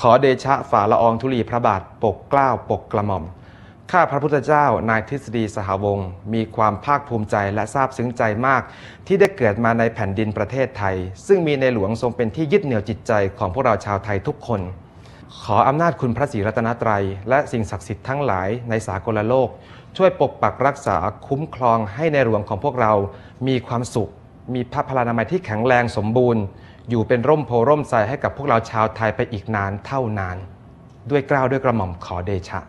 ขอเดชะฝ่าละอองธุลีพระบาทปกเกล้าปกกระหม่อม ข้าพระพุทธเจ้านายทฤษฎีสหวงมีความภาคภูมิใจและซาบซึ้งใจมาก ที่ได้เกิดมาในแผ่นดินประเทศไทย ซึ่งมีในหลวงทรงเป็นที่ยึดเหนี่ยวจิตใจของพวกเราชาวไทยทุกคน ขออำนาจคุณพระศรีรัตนตรัยและสิ่งศักดิ์สิทธิ์ทั้งหลายในสากลโลก ช่วยปกปักรักษาคุ้มครองให้ในหลวงของพวกเรา มีความสุข มีพระพลานามัยที่แข็งแรงสมบูรณ์อยู่เป็นร่มโพร่มใสให้กับพวกเราชาวไทยไปอีกนานเท่านาน ด้วยกล้าวด้วยกระหม่อมขอเดชะ